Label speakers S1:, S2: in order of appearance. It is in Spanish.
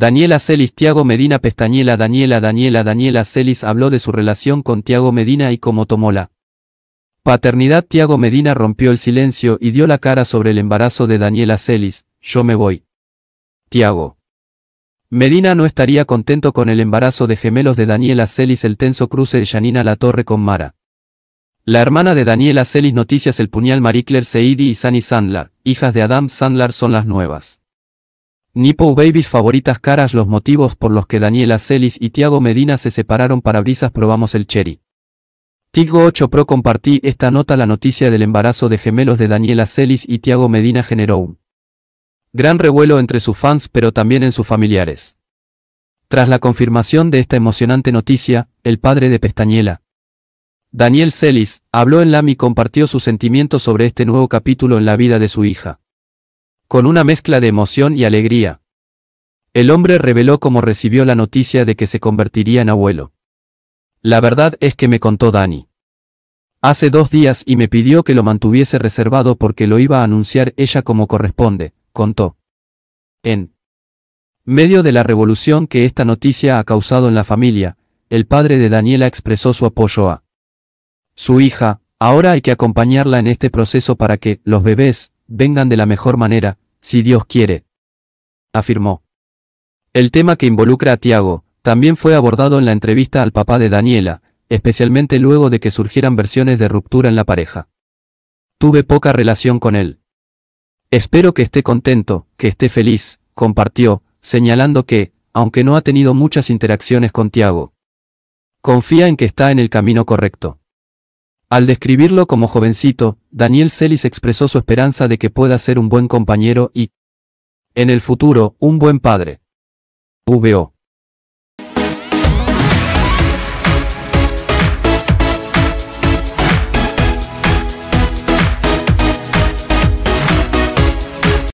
S1: Daniela Celis Tiago Medina Pestañela Daniela Daniela Daniela Celis habló de su relación con Tiago Medina y cómo tomó la paternidad Tiago Medina rompió el silencio y dio la cara sobre el embarazo de Daniela Celis, yo me voy. Tiago. Medina no estaría contento con el embarazo de gemelos de Daniela Celis el tenso cruce de Janina La Torre con Mara. La hermana de Daniela Celis Noticias El Puñal Maricler Seidi y Sani Sandler, hijas de Adam Sandler, son las nuevas. Nipo Babies favoritas caras los motivos por los que Daniela Celis y Tiago Medina se separaron para brisas probamos el cherry. Tigo 8 Pro compartí esta nota la noticia del embarazo de gemelos de Daniela Celis y Tiago Medina generó un gran revuelo entre sus fans pero también en sus familiares. Tras la confirmación de esta emocionante noticia, el padre de Pestañela, Daniel Celis, habló en LAM y compartió sus sentimientos sobre este nuevo capítulo en la vida de su hija con una mezcla de emoción y alegría. El hombre reveló cómo recibió la noticia de que se convertiría en abuelo. La verdad es que me contó Dani. Hace dos días y me pidió que lo mantuviese reservado porque lo iba a anunciar ella como corresponde, contó. En medio de la revolución que esta noticia ha causado en la familia, el padre de Daniela expresó su apoyo a su hija, ahora hay que acompañarla en este proceso para que los bebés vengan de la mejor manera, si Dios quiere. Afirmó. El tema que involucra a Tiago, también fue abordado en la entrevista al papá de Daniela, especialmente luego de que surgieran versiones de ruptura en la pareja. Tuve poca relación con él. Espero que esté contento, que esté feliz, compartió, señalando que, aunque no ha tenido muchas interacciones con Tiago, confía en que está en el camino correcto. Al describirlo como jovencito, Daniel Celis expresó su esperanza de que pueda ser un buen compañero y, en el futuro, un buen padre. VO.